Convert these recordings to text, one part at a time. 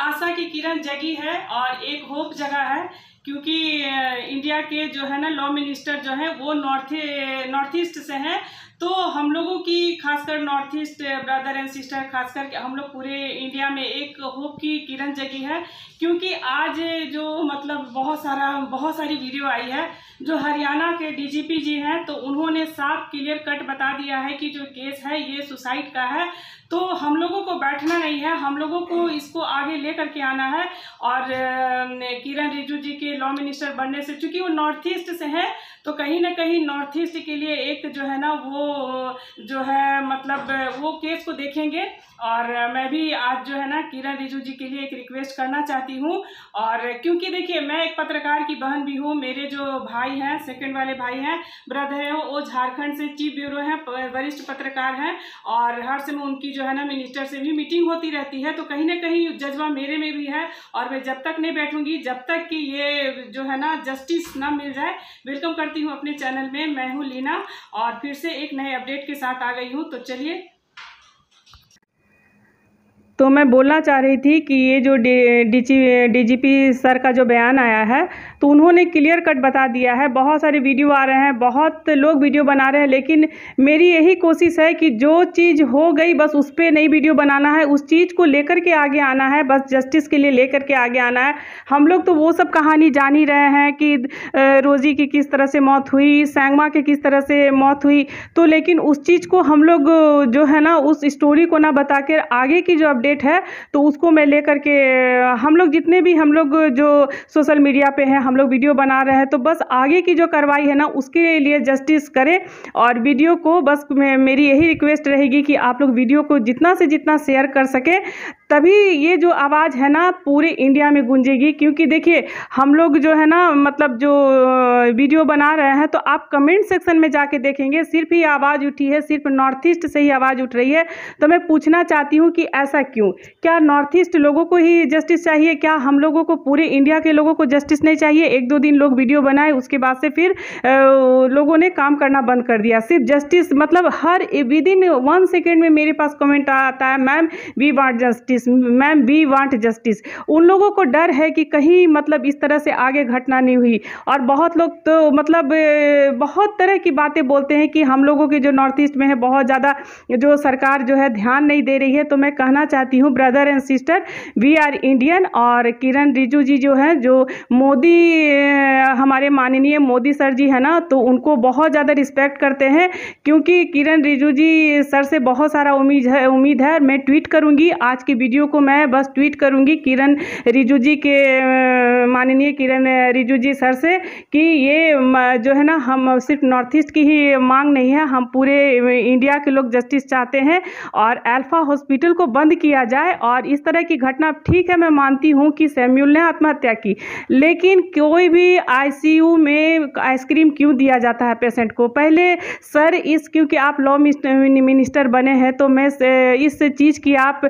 आशा की किरण जगी है और एक होप जगह है क्योंकि इंडिया के जो है ना लॉ मिनिस्टर जो है वो नॉर्थ नॉर्थ ईस्ट से हैं तो हम लोगों की खासकर north east brother and sister खासकर हम लोग पूरे इंडिया में एक होप की किरण जगी है क्योंकि आज जो मतलब बहुत सारा बहुत सारी वीडियो आई है जो हरियाणा के डीजीपी जी हैं तो उन्होंने साफ क्लियर कट बता दिया है कि जो केस है ये सुसाइड का है तो हम लोगों को बैठना नहीं है हम लोगों को इसको आगे ले करके आना है और um, किरण रिजू जी के लॉ मिनिस्टर बनने से चूंकि वो नॉर्थ ईस्ट से हैं तो कहीं ना कहीं नॉर्थ ईस्ट के लिए एक जो है ना वो जो है मतलब वो केस को देखेंगे और मैं भी आज जो है ना किरण रिजू जी के लिए एक रिक्वेस्ट करना चाहती हूँ और क्योंकि देखिए मैं एक पत्रकार की बहन भी हूँ मेरे जो भाई हैं सेकंड वाले भाई हैं ब्रदर है वो झारखंड से चीफ ब्यूरो हैं वरिष्ठ पत्रकार हैं और हर समय उनकी जो है ना मिनिस्टर से भी मीटिंग होती रहती है तो कहीं ना कहीं जज्बा मेरे में भी है और मैं जब तक नहीं बैठूंगी जब तक कि ये जो है ना जस्टिस ना मिल जाए वेलकम करती हूँ अपने चैनल में मैं हूँ लीना और फिर से एक नए अपडेट के साथ आ गई हूँ तो चलिए तो मैं बोलना चाह रही थी कि ये जो डी डीजीपी सर का जो बयान आया है तो उन्होंने क्लियर कट बता दिया है बहुत सारे वीडियो आ रहे हैं बहुत लोग वीडियो बना रहे हैं लेकिन मेरी यही कोशिश है कि जो चीज़ हो गई बस उस पर नई वीडियो बनाना है उस चीज़ को लेकर के आगे आना है बस जस्टिस के लिए लेकर के आगे आना है हम लोग तो वो सब कहानी जान ही रहे हैं कि रोज़ी की किस तरह से मौत हुई सैंगमा की किस तरह से मौत हुई तो लेकिन उस चीज़ को हम लोग जो है ना उस स्टोरी को ना बता कर आगे की जो अपडेट है तो उसको मैं लेकर के हम लोग जितने भी हम लोग जो सोशल मीडिया पे हैं हम हम लोग वीडियो बना रहे हैं तो बस आगे की जो कार्रवाई है ना उसके लिए जस्टिस करें और वीडियो को बस मेरी यही रिक्वेस्ट रहेगी कि आप लोग वीडियो को जितना से जितना शेयर कर सकें तभी ये जो आवाज़ है ना पूरे इंडिया में गूंजेगी क्योंकि देखिए हम लोग जो है ना मतलब जो वीडियो बना रहे हैं तो आप कमेंट सेक्शन में जाके देखेंगे सिर्फ ही आवाज़ उठी है सिर्फ नॉर्थ ईस्ट से ही आवाज़ उठ रही है तो मैं पूछना चाहती हूँ कि ऐसा क्यों क्या नॉर्थ ईस्ट लोगों को ही जस्टिस चाहिए क्या हम लोगों को पूरे इंडिया के लोगों को जस्टिस नहीं चाहिए एक दो दिन लोग वीडियो बनाए उसके बाद से फिर लोगों ने काम करना बंद कर दिया सिर्फ जस्टिस मतलब हर विद इन वन सेकेंड में मेरे पास कमेंट आता है ma'am we want justice justice ma'am we want justice उन लोगों को डर है कि कहीं मतलब इस तरह से आगे घटना नहीं हुई और बहुत लोग तो मतलब बहुत तरह की बातें बोलते हैं कि हम लोगों के जो नॉर्थ ईस्ट में है बहुत ज़्यादा जो सरकार जो है ध्यान नहीं दे रही है तो मैं कहना चाहती हूँ brother and sister we are Indian और किरण रिजू जी जो हैं जो मोदी हमारे माननीय मोदी सर जी है ना तो उनको बहुत ज़्यादा रिस्पेक्ट करते हैं क्योंकि किरण रिजू जी सर से बहुत सारा उम्मीद है उम्मीद है मैं ट्वीट करूँगी आज की वीडियो को मैं बस ट्वीट करूँगी किरण रिजू जी के माननीय किरण रिजू जी सर से कि ये जो है ना हम सिर्फ नॉर्थ ईस्ट की ही मांग नहीं है हम पूरे इंडिया के लोग जस्टिस चाहते हैं और अल्फा हॉस्पिटल को बंद किया जाए और इस तरह की घटना ठीक है मैं मानती हूँ कि सैम्यूल ने आत्महत्या की लेकिन कोई भी आई में आइसक्रीम क्यों दिया जाता है पेशेंट को पहले सर इस क्योंकि आप लॉ मिनिस्टर बने हैं तो मैं इस चीज़ की आप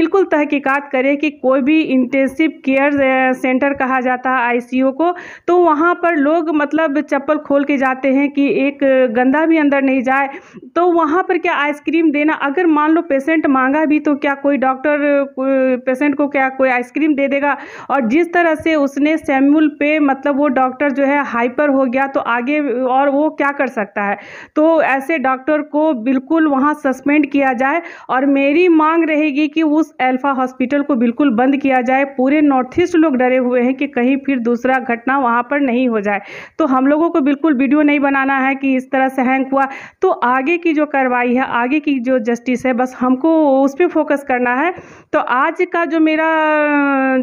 बिल्कुल बिल्कुल तहकीकात करें कि कोई भी इंटेंसिव केयर सेंटर कहा जाता है आईसीयू को तो वहाँ पर लोग मतलब चप्पल खोल के जाते हैं कि एक गंदा भी अंदर नहीं जाए तो वहाँ पर क्या आइसक्रीम देना अगर मान लो पेशेंट मांगा भी तो क्या कोई डॉक्टर पेशेंट को क्या कोई आइसक्रीम दे देगा और जिस तरह से उसने सैम्यूल पे मतलब वो डॉक्टर जो है हाइपर हो गया तो आगे और वो क्या कर सकता है तो ऐसे डॉक्टर को बिल्कुल वहाँ सस्पेंड किया जाए और मेरी मांग रहेगी कि उस अल्फा हॉस्पिटल को बिल्कुल बंद किया जाए पूरे नॉर्थ ईस्ट लोग डरे हुए हैं कि कहीं फिर दूसरा घटना वहाँ पर नहीं हो जाए तो हम लोगों को बिल्कुल वीडियो नहीं बनाना है कि इस तरह से हैंग हुआ तो आगे की जो कार्रवाई है आगे की जो जस्टिस है बस हमको उस पर फोकस करना है तो आज का जो मेरा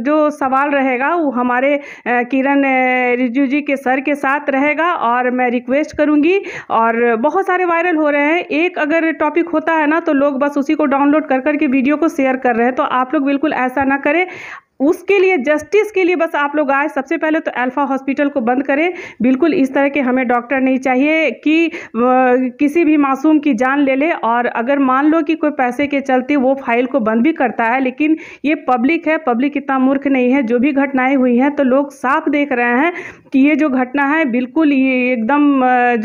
जो सवाल रहेगा वो हमारे किरण रिजू जी के सर के साथ रहेगा और मैं रिक्वेस्ट करूँगी और बहुत सारे वायरल हो रहे हैं एक अगर टॉपिक होता है ना तो लोग बस उसी को डाउनलोड कर करके वीडियो को शेयर कर रहे हैं तो तो आप लोग बिल्कुल ऐसा ना करें उसके लिए जस्टिस के लिए बस आप लोग आए सबसे पहले तो अल्फ़ा हॉस्पिटल को बंद करें बिल्कुल इस तरह के हमें डॉक्टर नहीं चाहिए कि किसी भी मासूम की जान ले ले और अगर मान लो कि कोई पैसे के चलते वो फाइल को बंद भी करता है लेकिन ये पब्लिक है पब्लिक इतना मूर्ख नहीं है जो भी घटनाएं हुई हैं तो लोग साफ देख रहे हैं कि ये जो घटना है बिल्कुल ये एकदम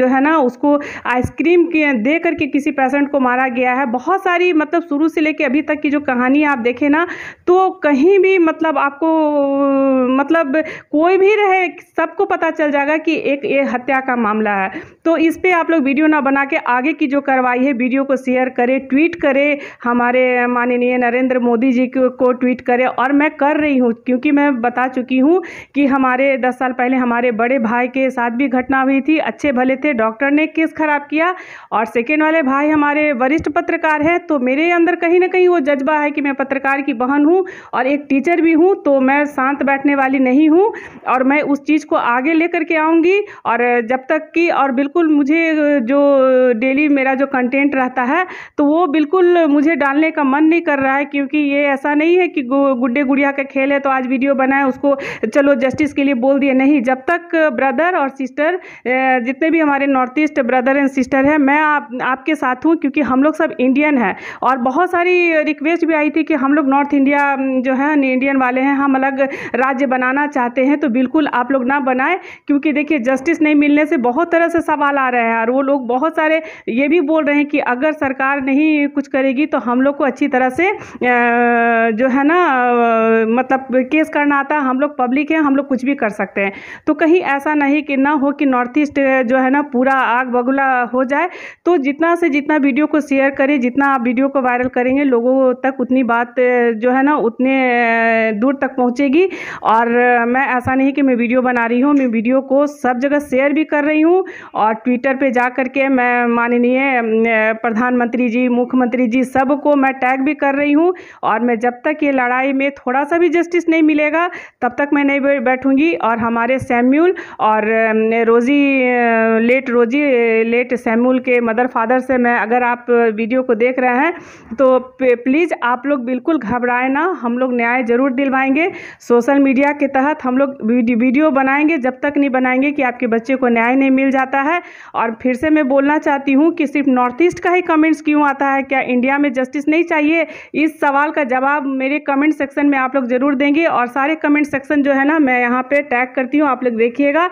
जो है ना उसको आइसक्रीम के दे करके किसी पेशेंट को मारा गया है बहुत सारी मतलब शुरू से लेकर अभी तक की जो कहानी आप देखें ना तो कहीं भी मतलब मतलब आपको मतलब कोई भी रहे सबको पता चल जाएगा कि एक ये हत्या का मामला है तो इस पर आप लोग वीडियो ना बना के आगे की जो कार्रवाई है वीडियो को शेयर करें ट्वीट करें हमारे माननीय नरेंद्र मोदी जी को ट्वीट करें और मैं कर रही हूँ क्योंकि मैं बता चुकी हूँ कि हमारे दस साल पहले हमारे बड़े भाई के साथ भी घटना हुई थी अच्छे भले थे डॉक्टर ने केस खराब किया और सेकेंड वाले भाई हमारे वरिष्ठ पत्रकार हैं तो मेरे अंदर कहीं ना कहीं वो जज्बा है कि मैं पत्रकार की बहन हूँ और एक टीचर भी हूँ तो मैं शांत बैठने वाली नहीं हूँ और मैं उस चीज़ को आगे ले करके आऊँगी और जब तक कि और बिल्कुल मुझे जो डेली मेरा जो कंटेंट रहता है तो वो बिल्कुल मुझे डालने का मन नहीं कर रहा है क्योंकि ये ऐसा नहीं है कि गुड्डे गुड़िया का खेल है तो आज वीडियो बनाए उसको चलो जस्टिस के लिए बोल दिए नहीं जब तक ब्रदर और सिस्टर जितने भी हमारे north east brother and sister हैं मैं आप आपके साथ हूँ क्योंकि हम लोग सब इंडियन हैं और बहुत सारी रिक्वेस्ट भी आई थी कि हम लोग नॉर्थ इंडिया जो है इंडियन डिवीज़न वाले हैं हम अलग राज्य बनाना चाहते हैं तो बिल्कुल आप लोग ना बनाएं क्योंकि देखिए जस्टिस नहीं मिलने से बहुत तरह से सवाल आ रहे हैं और वो लोग बहुत सारे ये भी बोल रहे हैं कि अगर सरकार नहीं कुछ करेगी तो हम लोग को अच्छी तरह से जो है ना मतलब केस करना आता है हम लोग पब्लिक हैं हम लोग कुछ भी कर सकते हैं तो कहीं ऐसा नहीं कि ना हो कि नॉर्थ ईस्ट जो है ना पूरा आग बगुला हो जाए तो जितना से जितना वीडियो को शेयर करें जितना आप वीडियो को वायरल करेंगे लोगों तक उतनी बात जो है ना उतने दूर तक पहुँचेगी और मैं ऐसा नहीं कि मैं वीडियो बना रही हूँ मैं वीडियो को सब जगह शेयर भी कर रही हूँ और ट्विटर पर जा कर के मैं माननीय प्रधानमंत्री जी मुख्यमंत्री जी सबको मैं टैग भी कर रही हूँ और मैं जब तक ये लड़ाई में थोड़ा सा भी जस्टिस नहीं मिलेगा तब तक मैं नहीं बैठूंगी और हमारे सैम्यूल और Rosy late Rosy late Samuel के मदर फादर से मैं अगर आप वीडियो को देख रहे हैं तो प्लीज़ आप लोग बिल्कुल घबराए ना हम लोग न्याय ज़रूर दिलवाएंगे सोशल मीडिया के तहत हम लोग वीडियो बनाएंगे जब तक नहीं बनाएंगे कि आपके बच्चे को न्याय नहीं मिल जाता है और फिर से मैं बोलना चाहती हूँ कि सिर्फ नॉर्थ ईस्ट का ही कमेंट्स क्यों आता है क्या इंडिया में जस्टिस नहीं चाहिए इस सवाल का जवाब मेरे कमेंट सेक्शन में आप लोग ज़रूर देंगे और सारे कमेंट सेक्शन जो है ना मैं यहाँ पर टैग करती हूँ आप लोग देखिएगा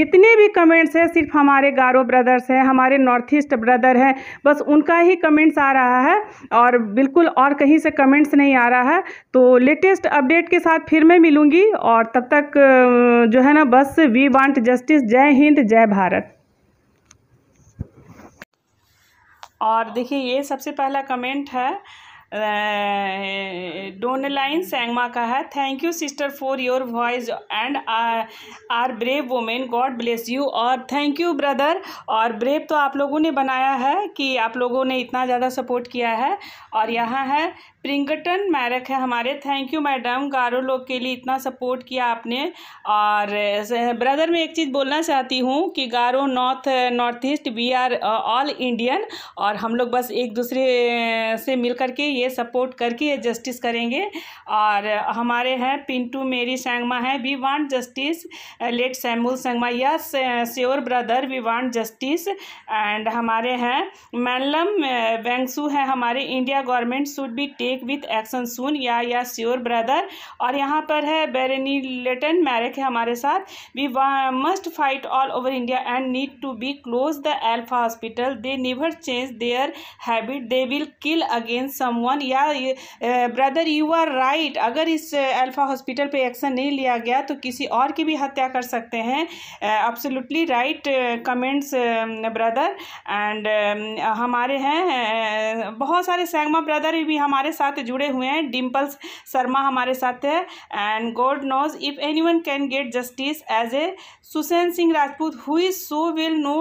जितने भी कमेंट्स हैं सिर्फ हमारे गारो ब्रदर्स हैं हमारे नॉर्थ ईस्ट ब्रदर हैं बस उनका ही कमेंट्स आ रहा है और बिल्कुल और कहीं से कमेंट्स नहीं आ रहा है तो लेटेस्ट अब अपडेट के साथ फिर मैं मिलूंगी और तब तक जो है ना बस वी वांट जस्टिस जय हिंद जय भारत और देखिए ये सबसे पहला कमेंट है डोनलाइन uh, सेंगमा का है thank you sister for your voice and are brave women God bless you और थैंक यू ब्रदर और ब्रेव तो आप लोगों ने बनाया है कि आप लोगों ने इतना ज़्यादा सपोर्ट किया है और यहाँ है प्रिंगटन मैरक है हमारे थैंक यू मैडम गारो लोग के लिए इतना सपोर्ट किया आपने और ब्रदर uh, मैं एक चीज़ बोलना चाहती हूँ कि Garo north north east we are all Indian और हम लोग बस एक दूसरे uh, से मिल करके ये ये सपोर्ट करके ये जस्टिस करेंगे और हमारे हैं पिंटू मेरी सैंगमा है we want justice late Samuel Sangma yes sure brother we want justice and हमारे हैं मैलम वेंगसू है हमारे India government should be take with action soon yeah yeah sure brother और यहाँ पर है बेरनी लेटन मैरिक है हमारे साथ we must fight all over India and need to be close the Alpha hospital they never change their habit they will kill against someone yeah brother you are right अगर इस alpha hospital पे action नहीं लिया गया तो किसी और की भी हत्या कर सकते हैं absolutely right comments brother and हमारे हैं बहुत सारे सैगमा ब्रदर भी हमारे साथ जुड़े हुए हैं डिम्पल्स शर्मा हमारे साथ है and God knows if any can get justice as a Sushant Singh Rajput हुई so will no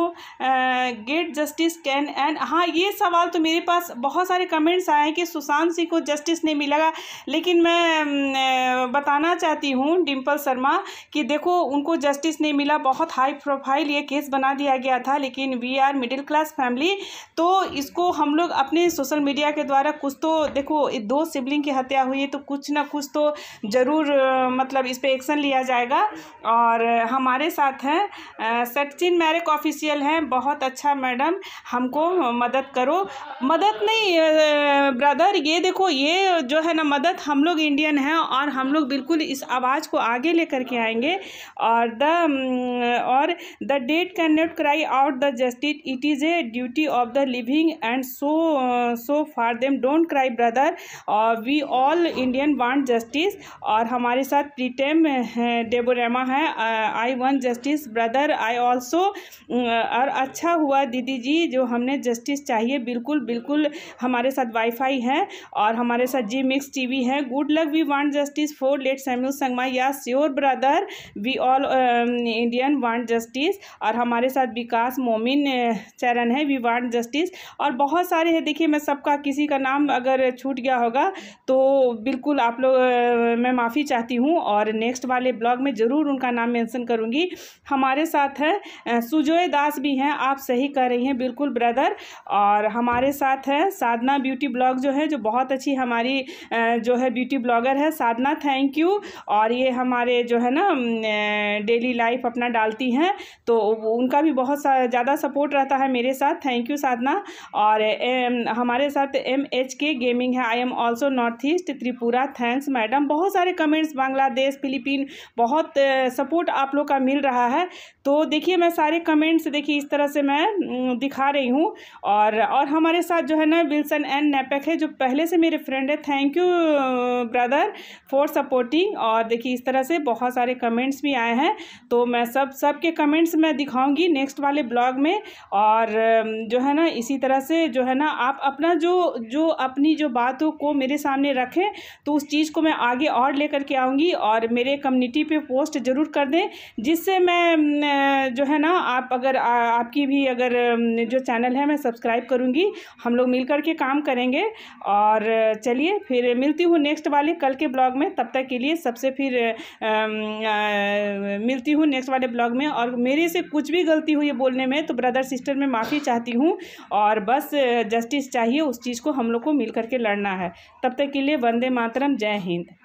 get justice can and हाँ ये सवाल तो मेरे पास बहुत सारे कमेंट्स आए हैं कि सुशांत सिंह को जस्टिस नहीं मिलेगा लेकिन मैं बताना चाहती हूँ डिम्पल शर्मा कि देखो उनको जस्टिस नहीं मिला बहुत हाई प्रोफाइल ये केस बना दिया गया था लेकिन we are middle class family तो इसको हम लोग अपने सोशल मीडिया के द्वारा कुछ तो देखो दो सिबलिंग की हत्या हुई है तो कुछ ना कुछ तो ज़रूर मतलब इस पर एक्शन लिया जाएगा और हमारे साथ हैं सचिन मैरिक ऑफिशियल हैं बहुत अच्छा मैडम हमको मदद करो मदद नहीं ब्रदर मदर ये देखो ये जो है ना मदद हम लोग इंडियन हैं और हम लोग बिल्कुल इस आवाज़ को आगे लेकर के आएंगे और द और the date can not cry out the justice it is a duty of the living and so so for them don't cry brother और we all Indian want justice और हमारे साथ प्रीटेम डेबोरेमा है I want justice brother I also और अच्छा हुआ दीदी जी जो हमने जस्टिस चाहिए बिल्कुल बिल्कुल हमारे साथ वाईफाई है है और हमारे साथ जी मिक्स टीवी है good luck we want justice for late Samuel Sangma yeah sure brother we all Indian want justice और हमारे साथ विकास मोमिन चरण है वी वांट जस्टिस और बहुत सारे हैं देखिए मैं सबका किसी का नाम अगर छूट गया होगा तो बिल्कुल आप लोग मैं माफ़ी चाहती हूँ और नेक्स्ट वाले ब्लॉग में ज़रूर उनका नाम मैंसन करूँगी हमारे साथ है सुजोय दास भी हैं आप सही कह रही हैं बिल्कुल ब्रदर और हमारे साथ है साधना ब्यूटी ब्लॉग जो है है जो बहुत अच्छी हमारी जो है ब्यूटी ब्लॉगर है साधना थैंक यू और ये हमारे जो है ना डेली लाइफ अपना डालती हैं तो उनका भी बहुत ज़्यादा सपोर्ट रहता है मेरे साथ थैंक यू साधना और ए, हमारे साथ एम एच के गेमिंग है I am also north east Tripura thanks madam बहुत सारे कमेंट्स बांग्लादेश फिलीपीन बहुत सपोर्ट आप लोग का मिल रहा है तो देखिए मैं सारे कमेंट्स देखिए इस तरह से मैं दिखा रही हूँ और और हमारे साथ जो है ना विल्सन एंड नेपेक है जो पहले से मेरे फ्रेंड है thank you brother for supporting और देखिए इस तरह से बहुत सारे कमेंट्स भी आए हैं तो मैं सब सब के कमेंट्स मैं दिखाऊंगी नेक्स्ट वाले ब्लॉग में और जो है ना इसी तरह से जो है ना आप अपना जो जो अपनी जो बातों को मेरे सामने रखें तो उस चीज़ को मैं आगे और लेकर के आऊँगी और मेरे कम्युनिटी पर पोस्ट ज़रूर कर दें जिससे मैं जो है ना आप अगर आ, आपकी भी अगर जो चैनल है मैं सब्सक्राइब करूँगी हम लोग मिल के काम करेंगे और चलिए फिर मिलती हूँ नेक्स्ट वाले कल के ब्लॉग में तब तक के लिए सबसे फिर आ, आ, मिलती हूँ नेक्स्ट वाले ब्लॉग में और मेरे से कुछ भी गलती हुई है बोलने में तो ब्रदर सिस्टर में माफ़ी चाहती हूँ और बस जस्टिस चाहिए उस चीज़ को हम लोग को मिल के लड़ना है तब तक के लिए वंदे मातरम जय हिंद